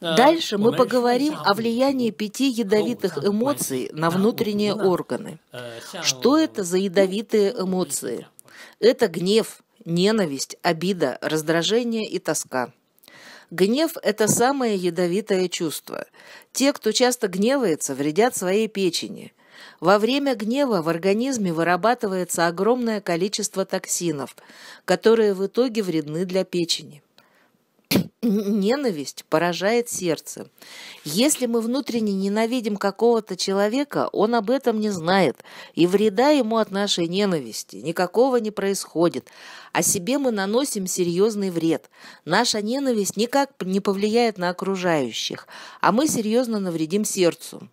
Э, Дальше мы поговорим о влиянии пяти ядовитых эмоций на внутренние органы. Э, Что это за ядовитые эмоции? Это гнев, ненависть, обида, раздражение и тоска. Гнев – это самое ядовитое чувство. Те, кто часто гневается, вредят своей печени. Во время гнева в организме вырабатывается огромное количество токсинов, которые в итоге вредны для печени. Ненависть поражает сердце. Если мы внутренне ненавидим какого-то человека, он об этом не знает, и вреда ему от нашей ненависти никакого не происходит, а себе мы наносим серьезный вред. Наша ненависть никак не повлияет на окружающих, а мы серьезно навредим сердцу.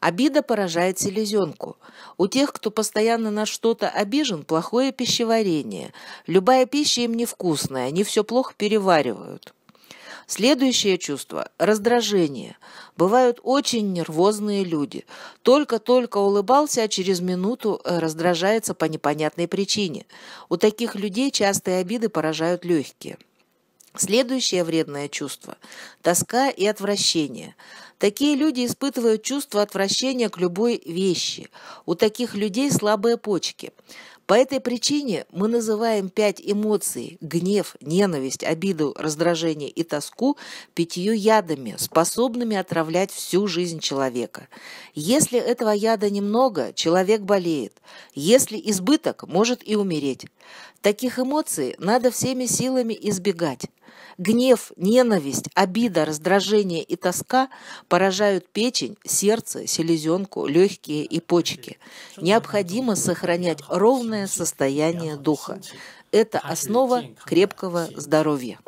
Обида поражает селезенку. У тех, кто постоянно на что-то обижен, плохое пищеварение. Любая пища им невкусная, они все плохо переваривают. Следующее чувство – раздражение. Бывают очень нервозные люди. Только-только улыбался, а через минуту э, раздражается по непонятной причине. У таких людей частые обиды поражают легкие. Следующее вредное чувство – тоска и отвращение. Такие люди испытывают чувство отвращения к любой вещи. У таких людей слабые почки. По этой причине мы называем пять эмоций – гнев, ненависть, обиду, раздражение и тоску – пятью ядами, способными отравлять всю жизнь человека. Если этого яда немного, человек болеет. Если избыток, может и умереть. Таких эмоций надо всеми силами избегать. Гнев, ненависть, обида, раздражение и тоска поражают печень, сердце, селезенку, легкие и почки. Необходимо сохранять ровное состояние духа. Это основа крепкого здоровья.